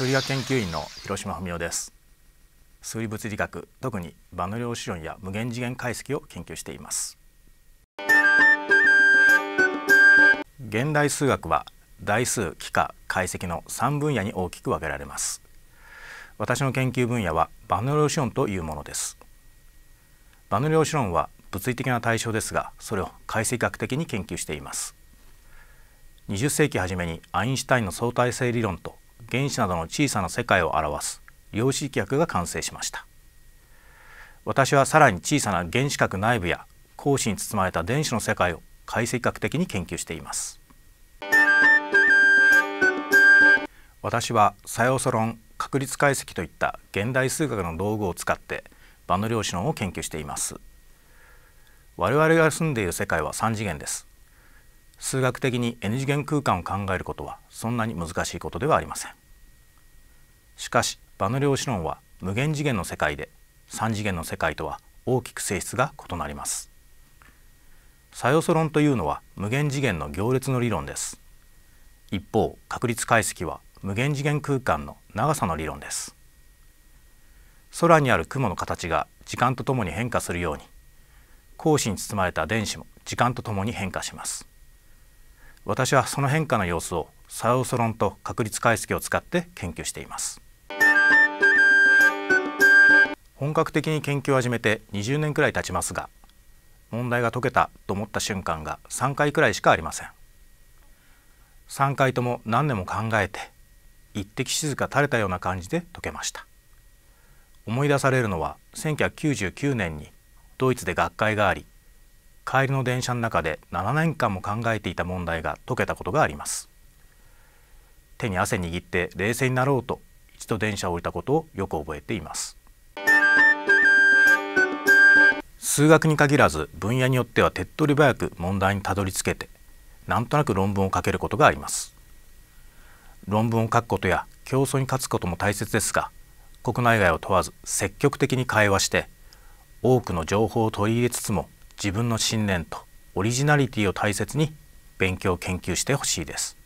数理学研究員の広島文夫です数理物理学特に場の量子論や無限次元解析を研究しています現代数学は代数幾何解析の3分野に大きく分けられます私の研究分野は場の量子論というものです場の量子論は物理的な対象ですがそれを解析学的に研究しています20世紀初めにアインシュタインの相対性理論と原子などの小さな世界を表す量子力学が完成しました私はさらに小さな原子核内部や光子に包まれた電子の世界を解析学的に研究しています私は作用素論確率解析といった現代数学の道具を使って場の量子論を研究しています我々が住んでいる世界は3次元です数学的に N 次元空間を考えることはそんなに難しいことではありませんしかし場の量子論は無限次元の世界で3次元の世界とは大きく性質が異なります作用素論というのは無限次元の行列の理論です一方確率解析は無限次元空間の長さの理論です空にある雲の形が時間とともに変化するように光子に包まれた電子も時間とともに変化します私はその変化の様子を作用素論と確率解析を使って研究しています本格的に研究を始めて20年くらい経ちますが問題が解けたと思った瞬間が3回くらいしかありません3回とも何年も考えて一滴静か垂れたような感じで解けました思い出されるのは1999年にドイツで学会があり帰りの電車の中で7年間も考えていた問題が解けたことがあります手に汗握って冷静になろうと一度電車を降りたことをよく覚えています数学に限らず分野によっては手っ取り早く問題にたどり着けてなんとなく論文を書けることがあります論文を書くことや競争に勝つことも大切ですが国内外を問わず積極的に会話して多くの情報を取り入れつつも自分の信念とオリジナリティを大切に勉強研究してほしいです